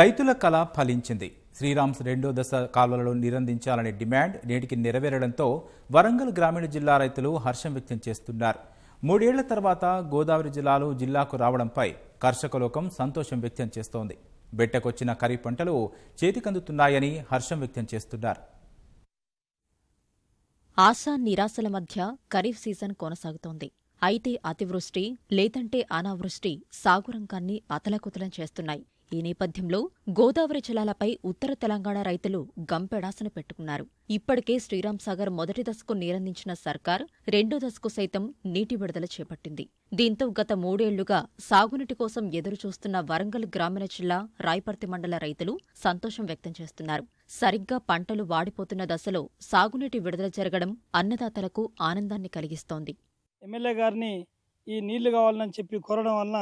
రైతుల కళ ఫలించింది శ్రీరామ్స్ రెండో దశ కాలువలను నిరందించాలనే డిమాండ్ నేటికి నెరవేరడంతో వరంగల్ గ్రామీణ జిల్లా రైతులు హర్షం వ్యక్తం చేస్తున్నారు మూడేళ్ల తర్వాత గోదావరి జిల్లాలు జిల్లాకు రావడంపై కర్షకలోకం సంతోషం వ్యక్తం చేస్తోంది బెట్టకొచ్చిన ఖరీఫ్ పంటలు చేతికందుతున్నాయని హర్షం వ్యక్తం చేస్తున్నారు ఆశా నిరాశల మధ్య ఖరీఫ్ సీజన్ కొనసాగుతోంది అయితే అతివృష్టి లేదంటే అనావృష్టి సాగురంకాన్ని అతలకుతలం చేస్తున్నాయి ఈ నేపథ్యంలో గోదావరి జలాలపై ఉత్తర తెలంగాణ రైతులు గంపెడాసన పెట్టుకున్నారు ఇప్పటికే శ్రీరాంసాగర్ మొదటి దశకు నీరందించిన సర్కార్ రెండో దశకు సైతం నీటి విడుదల చేపట్టింది దీంతో గత మూడేళ్లుగా సాగునీటి కోసం ఎదురుచూస్తున్న వరంగల్ గ్రామీణ జిల్లా రాయపర్తి మండల రైతులు సంతోషం వ్యక్తం చేస్తున్నారు సరిగ్గా పంటలు వాడిపోతున్న దశలో సాగునీటి విడుదల జరగడం అన్నదాతలకు ఆనందాన్ని కలిగిస్తోంది ఎమ్మెల్యే గారిని ఈ నీళ్లు కావాలని చెప్పి కోరడం వలన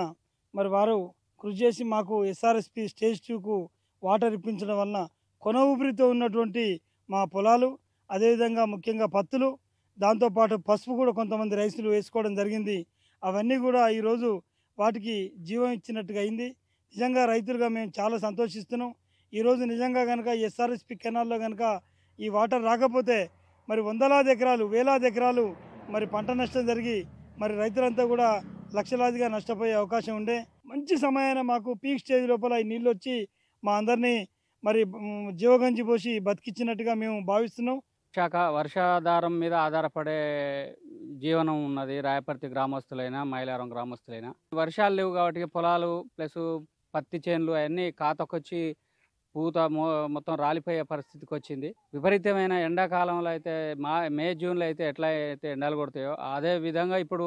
మరి వారు కృషి చేసి మాకు ఎస్ఆర్ఎస్పి స్టేజ్ టూకు వాటర్ ఇప్పించడం వలన కొన ఊపిరితో ఉన్నటువంటి మా పొలాలు అదేవిధంగా ముఖ్యంగా పత్తులు దాంతోపాటు పసుపు కూడా కొంతమంది రైతులు వేసుకోవడం జరిగింది అవన్నీ కూడా ఈరోజు వాటికి జీవం ఇచ్చినట్టుగా అయింది నిజంగా రైతులుగా మేము చాలా సంతోషిస్తున్నాం ఈరోజు నిజంగా కనుక ఎస్ఆర్ఎస్పి కెనాల్లో కనుక ఈ వాటర్ రాకపోతే మరి వందలాది ఎకరాలు వేలాది ఎకరాలు మరి పంట నష్టం జరిగి మరి రైతులంతా కూడా లక్షలాదిగా నష్టపోయే అవకాశం ఉండే మంచి సమయాన మాకు పీక్ స్టేజ్ లోపల ఈ నీళ్ళు వచ్చి మా అందరినీ మరి జీవగంజి పోసి బతికిచ్చినట్టుగా మేము భావిస్తున్నాం శాఖ వర్షాధారం మీద ఆధారపడే జీవనం ఉన్నది రాయపర్తి గ్రామస్తులైనా మైలారం గ్రామస్తులైనా వర్షాలు లేవు కాబట్టి పొలాలు ప్లస్ పత్తి చేనులు అవన్నీ కాతకొచ్చి పూత మొత్తం రాలిపోయే పరిస్థితికి వచ్చింది విపరీతమైన ఎండాకాలంలో అయితే మా మే జూన్లో అయితే ఎట్లా అయితే ఎండలు కొడతాయో అదే విధంగా ఇప్పుడు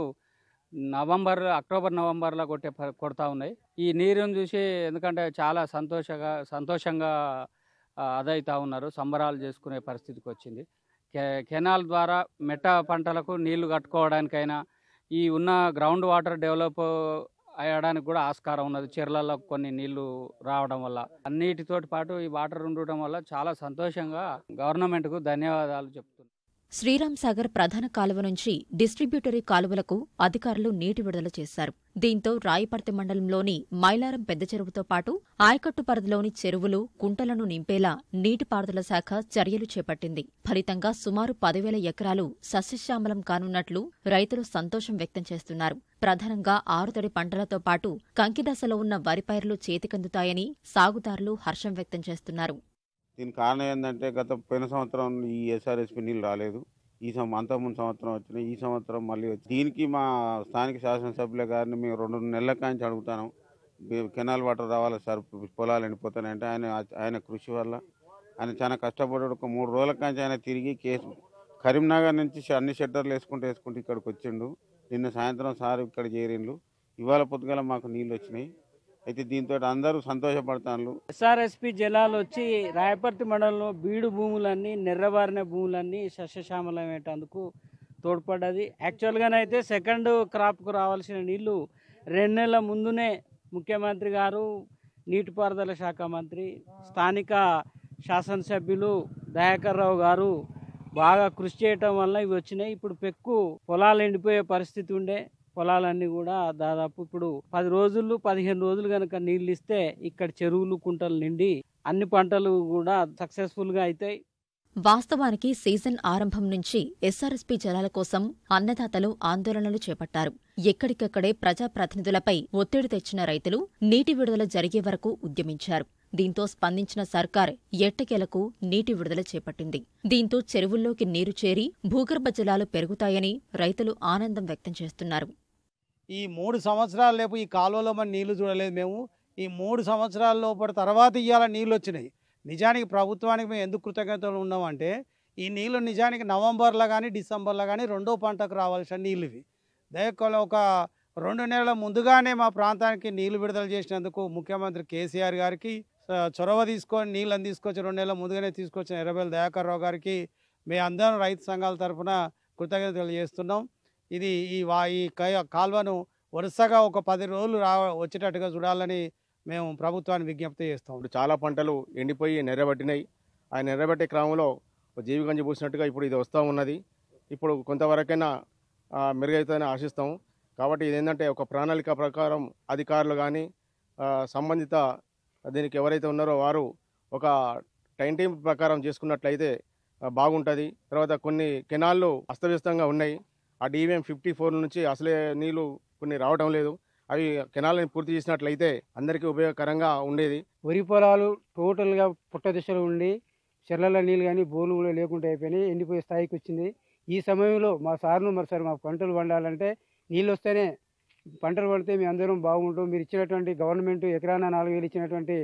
నవంబర్ అక్టోబర్ నవంబర్లో కొట్టే కొడతా ఉన్నాయి ఈ నీరుని చూసి ఎందుకంటే చాలా సంతోషంగా సంతోషంగా అదైతా ఉన్నారు సంబరాలు చేసుకునే పరిస్థితికి వచ్చింది కెనాల్ ద్వారా మెట్ట పంటలకు నీళ్లు కట్టుకోవడానికైనా ఈ ఉన్న గ్రౌండ్ వాటర్ డెవలప్ అయ్యడానికి కూడా ఆస్కారం ఉన్నది చెర్లలో కొన్ని నీళ్లు రావడం వల్ల అన్నిటితోటి పాటు ఈ వాటర్ ఉండటం వల్ల చాలా సంతోషంగా గవర్నమెంట్కు ధన్యవాదాలు చెప్తాను శ్రీరామ్ సాగర్ ప్రధాన కాలువ నుంచి డిస్ట్రిబ్యూటరీ కాలువలకు అధికారులు నీటి విడుదల చేశారు దీంతో రాయపర్తి మండలంలోని మైలారం పెద్ద చెరువుతో పాటు ఆయకట్టు పరిధిలోని చెరువులు కుంటలను నింపేలా నీటిపారుదల శాఖ చర్యలు చేపట్టింది ఫలితంగా సుమారు పదివేల ఎకరాలు సస్యశ్యామలం కానున్నట్లు రైతులు సంతోషం వ్యక్తం చేస్తున్నారు ప్రధానంగా ఆరుతడి పంటలతో పాటు కంకిదశలో ఉన్న వరిపైర్లు చేతికందుతాయని సాగుదారులు హర్షం వ్యక్తం చేస్తున్నారు దీనికి కారణం ఏంటంటే గత పోయిన సంవత్సరం ఈ ఎస్ఆర్ఎస్పి నీళ్ళు రాలేదు ఈ సంవత్సరం ముందు సంవత్సరం వచ్చినాయి ఈ సంవత్సరం మళ్ళీ వచ్చి దీనికి మా స్థానిక శాసనసభ్యుల గారిని మేము రెండు నెలల కాంచి అడుగుతాను కెనాల్ వాటర్ రావాలి సార్ పొలాలు ఎండిపోతానంటే ఆయన ఆయన కృషి వల్ల ఆయన చాలా కష్టపడి ఒక మూడు రోజుల కాంచి ఆయన తిరిగి కేసు కరీంనగర్ నుంచి అన్ని షట్టర్లు వేసుకుంటూ వేసుకుంటూ ఇక్కడికి వచ్చిండు నిన్న సాయంత్రం సార్ ఇక్కడ చేరిండు ఇవాళ పొద్దుగాల మాకు నీళ్ళు వచ్చినాయి అయితే దీంతో అందరూ సంతోషపడతాను ఎస్ఆర్ఎస్పి జలాలు వచ్చి రాయపర్తి మండలంలో బీడు భూములన్నీ నిర్రవారిన భూములన్నీ సస్యశ్యామలమేటందుకు తోడ్పడ్డది యాక్చువల్గానైతే సెకండ్ క్రాప్కు రావాల్సిన నీళ్లు రెండు నెలల ముందునే ముఖ్యమంత్రి గారు నీటిపారుదల శాఖ మంత్రి స్థానిక శాసనసభ్యులు దయాకర్ రావు గారు బాగా కృషి చేయటం వల్ల ఇవి వచ్చినాయి ఇప్పుడు పెక్కు పొలాలు ఎండిపోయే పరిస్థితి ఉండే పొలాలన్నీ కూడా దాదాపు ఇప్పుడు పది రోజులు పదిహేను రోజులు కనుక నీళ్ళు ఇస్తే ఇక్కడ చెరువులు కుంటలు నిండి అన్ని పంటలు కూడా సక్సెస్ఫుల్గా అవుతాయి వాస్తవానికి సీజన్ ఆరంభం నుంచి ఎస్ఆర్ఎస్పీ జలాల కోసం అన్నదాతలు ఆందోళనలు చేపట్టారు ఎక్కడికక్కడే ప్రజాప్రతినిధులపై ఒత్తిడి తెచ్చిన రైతులు నీటి విడుదల జరిగే వరకు ఉద్యమించారు దీంతో స్పందించిన సర్కార్ ఎట్టకేలకు నీటి విడుదల చేపట్టింది దీంతో చెరువుల్లోకి నీరు చేరి భూగర్భ జలాలు పెరుగుతాయని రైతులు ఆనందం వ్యక్తం చేస్తున్నారు ఈ మూడు సంవత్సరాలు లేపు ఈ కాలువలో మన నీళ్లు చూడలేదు మేము ఈ మూడు సంవత్సరాల లోపల తర్వాత ఇవాళ నీళ్ళు వచ్చినాయి నిజానికి ప్రభుత్వానికి మేము ఎందుకు కృతజ్ఞతలు ఉన్నామంటే ఈ నీళ్ళు నిజానికి నవంబర్లో కానీ డిసెంబర్లో కానీ రెండో పంటకు రావాల్సిన నీళ్ళు ఇవి దయకొల ఒక రెండు నెలల ముందుగానే మా ప్రాంతానికి నీళ్లు విడుదల చేసినందుకు ముఖ్యమంత్రి కేసీఆర్ గారికి చొరవ తీసుకొని నీళ్ళని తీసుకొచ్చి రెండు నెలల ముందుగానే తీసుకొచ్చిన ఎర్రబెల్ రావు గారికి మేము అందరం రైతు సంఘాల తరఫున కృతజ్ఞతలు చేస్తున్నాం ఇది ఈ వా ఈ కాల్వను వరుసగా ఒక పది రోజులు రా వచ్చేటట్టుగా చూడాలని మేము ప్రభుత్వాన్ని విజ్ఞప్తి చేస్తాం ఇప్పుడు చాలా పంటలు ఎండిపోయి నెరబట్టినాయి ఆ నెర్రబట్టే క్రమంలో జీవిగంజి పూసినట్టుగా ఇప్పుడు ఇది వస్తూ ఉన్నది ఇప్పుడు కొంతవరకైనా మెరుగైతుందని ఆశిస్తాం కాబట్టి ఇది ఏంటంటే ఒక ప్రణాళిక ప్రకారం అధికారులు కానీ సంబంధిత దీనికి ఎవరైతే ఉన్నారో వారు ఒక టైం టైం ప్రకారం చేసుకున్నట్లయితే బాగుంటుంది తర్వాత కొన్ని కెనాళ్ళు అస్తవ్యస్తంగా ఉన్నాయి ఆ డివిఎం ఫిఫ్టీ ఫోర్ నుంచి అసలే నీళ్లు కొన్ని రావడం లేదు అవి కెనాల్ని పూర్తి చేసినట్లయితే అందరికీ ఉపయోగకరంగా ఉండేది వరి పొలాలు టోటల్గా పుట్ట దిశలో ఉండి చెర్లలో నీళ్ళు కానీ బోర్లు కూడా లేకుండా అయిపోయినాయి ఎండిపోయే స్థాయికి వచ్చింది ఈ సమయంలో మా సార్ను మరి సార్ మా పంటలు పండాలంటే నీళ్ళు వస్తేనే పంటలు పడితే మీ అందరం బాగుంటాం మీరు ఇచ్చినటువంటి గవర్నమెంట్ ఎకరానా నాలుగు వేలు ఇచ్చినటువంటి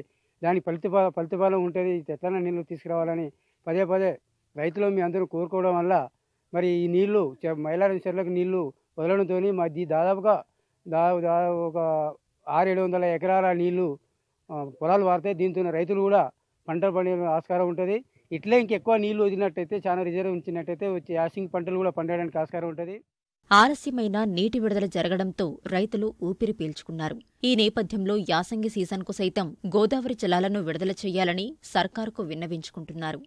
దాని ఫలిత ఫలితఫలం ఉంటుంది తెలంగాణ నీళ్ళు తీసుకురావాలని పదే పదే రైతులు మీ అందరూ కోరుకోవడం వల్ల మరి ఈ నీళ్లు మైలారి చెరువులకు నీళ్లు వదలడంతో మా దాదాపుగా దాదాపు ఒక ఆరు ఏడు వందల ఎకరాల నీళ్లు పొలాలు వారితే దీంతో రైతులు కూడా పంటలు పండే ఆస్కారం ఉంటుంది ఇట్లే ఇంకెక్కువ నీళ్లు వదిలినట్టయితే చాలా రిజర్వ్ ఉంచినట్టయితే వచ్చి యాసింగ్ పంటలు కూడా పండడానికి ఆస్కారం ఉంటుంది ఆలస్యమైన నీటి విడుదల జరగడంతో రైతులు ఊపిరి పీల్చుకున్నారు ఈ నేపథ్యంలో యాసంగి సీజన్కు సైతం గోదావరి జలాలను విడుదల చేయాలని సర్కారుకు విన్నవించుకుంటున్నారు